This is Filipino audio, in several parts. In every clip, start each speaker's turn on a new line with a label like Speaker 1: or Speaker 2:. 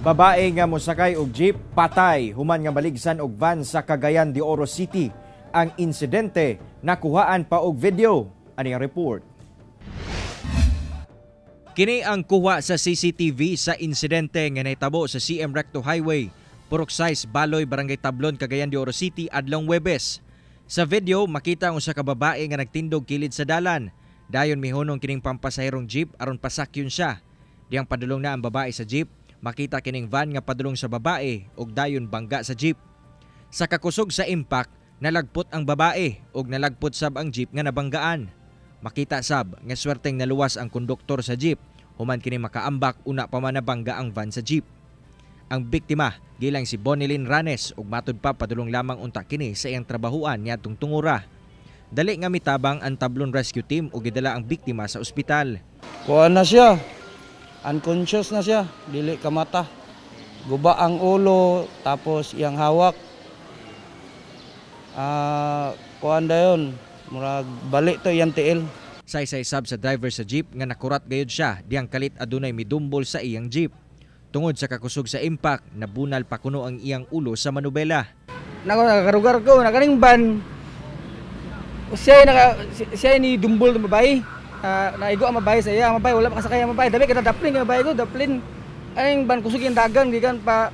Speaker 1: Babae nga mosakay og jeep patay human nga maligsan og van sa Cagayan de Oro City. Ang insidente nakuhaan pa og video. Ani ang report. Kini ang kuha sa CCTV sa insidente nga naitabo sa CM Recto Highway, Purok Size, Baloy, Barangay Tablon, Cagayan de Oro City adlong Webes. Sa video makita ang usa ka babae nga nagtindog kilid sa dalan. Dayon mihunong kining pampasaherong jeep aron pasakyon siya. Diyang padulong na ang babae sa jeep makita kining van nga padulong sa babae ug dayon bangga sa jeep. Sa kakusog sa impact, nalagpot ang babae ug nalagpot sab ang jeep nga nabanggaan. Makita sab nga swerteng naluwas ang konduktor sa jeep human kini makaambak una pa man nabangga ang van sa jeep. Ang biktima gilang si Bonilyn Ranes ug matud pa padulong lamang unta kini sa iyang trabahuan niadtong tungura. Dali nga mitabang ang Tablon Rescue Team ug gidala ang biktima sa ospital. Kuha na siya unconscious na siya,
Speaker 2: dili ka mata. Guba ang ulo, tapos iyang hawak. Ah, kuan dayon, murag balik to iyang tiil.
Speaker 1: Saysay sab sa driver sa jeep nga nakurat gayud siya diyang kalit adunay midumbol sa iyang jeep. Tungod sa kakusog sa impact, nabunal pa kuno ang iyang ulo sa manubela.
Speaker 2: Nako nakarugar ko, nakaning ban. Siya naka siya ni dumbol ng babae. Uh, naigo ang mabay sa iya, ang mabay, wala makasakay ang mabay. Dabi kita daplin, ang mabay ko, daplin. Ay, ban kusog yung dagang, gikan pa,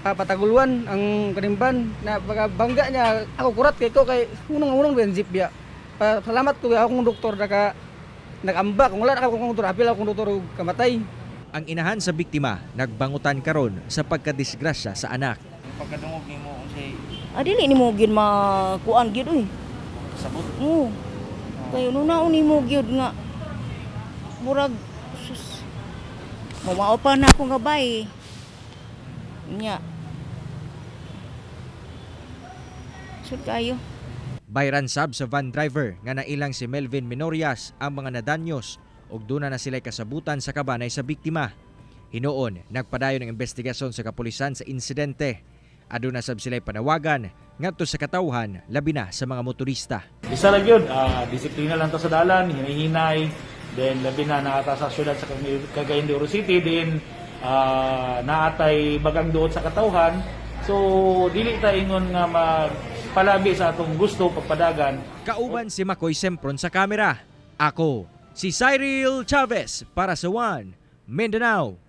Speaker 2: pa pataguluan ang kanimban. Na pagkabangga niya, ako kurat kay ko, kay unang-unang ben zip ya. Pa, salamat ko, akong doktor na ka, nagamba, kung wala na akong doktor, apil akong doktor kamatay. Ang inahan sa
Speaker 1: biktima, nagbangutan karon sa pagkadisgrasya sa anak.
Speaker 2: Pagkadungog
Speaker 3: ni mo, unsay? Ah, dili ni mo gin makuan gid oy. Sabot. Oo. Kaya nung nauni mo gyud nga murag sus. Mamao pa na ako nga bay. Nya. Sud kayo.
Speaker 1: Bayran sab sa van driver nga nailang si Melvin Minorias ang mga nadanyos ug duna na sila kasabutan sa kabanay sa biktima. Hinoon, nagpadayon ang investigasyon sa kapulisan sa insidente. Aduna sab sila panawagan ngadto sa katawhan labi na sa mga motorista.
Speaker 2: Isa lang yun, uh, disiplina lang to sa dalan, hinihinay, then labi na naata sa syudad sa Cagayan de Oro City, then
Speaker 1: uh, naatay bagang doot sa katawhan. So, dili tayo ingon nga magpalabi sa atong gusto pagpadagan. Kauban si Makoy Sempron sa kamera. Ako, si Cyril Chavez para sa One, Mindanao.